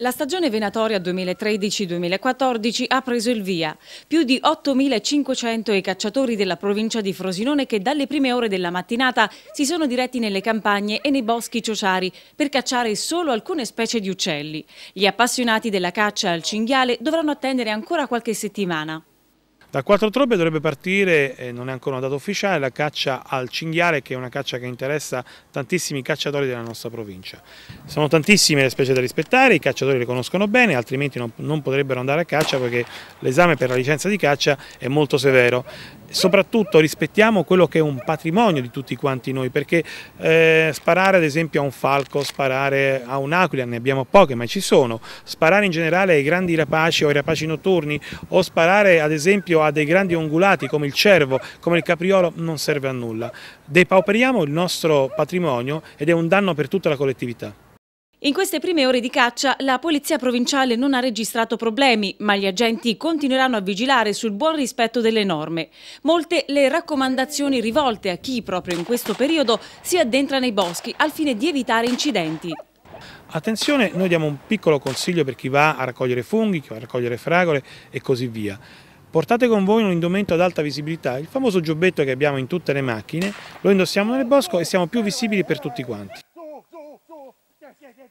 La stagione venatoria 2013-2014 ha preso il via. Più di 8.500 i cacciatori della provincia di Frosinone che dalle prime ore della mattinata si sono diretti nelle campagne e nei boschi ciociari per cacciare solo alcune specie di uccelli. Gli appassionati della caccia al cinghiale dovranno attendere ancora qualche settimana. Da 4 ottobre dovrebbe partire, eh, non è ancora una data ufficiale, la caccia al cinghiale che è una caccia che interessa tantissimi cacciatori della nostra provincia. Sono tantissime le specie da rispettare, i cacciatori le conoscono bene, altrimenti non, non potrebbero andare a caccia perché l'esame per la licenza di caccia è molto severo soprattutto rispettiamo quello che è un patrimonio di tutti quanti noi, perché eh, sparare ad esempio a un falco, sparare a un'aquila, ne abbiamo poche ma ci sono, sparare in generale ai grandi rapaci o ai rapaci notturni o sparare ad esempio a dei grandi ungulati come il cervo, come il capriolo, non serve a nulla. Depauperiamo il nostro patrimonio ed è un danno per tutta la collettività. In queste prime ore di caccia la polizia provinciale non ha registrato problemi, ma gli agenti continueranno a vigilare sul buon rispetto delle norme. Molte le raccomandazioni rivolte a chi proprio in questo periodo si addentra nei boschi al fine di evitare incidenti. Attenzione, noi diamo un piccolo consiglio per chi va a raccogliere funghi, chi va a raccogliere fragole e così via. Portate con voi un indumento ad alta visibilità, il famoso giubbetto che abbiamo in tutte le macchine, lo indossiamo nel bosco e siamo più visibili per tutti quanti.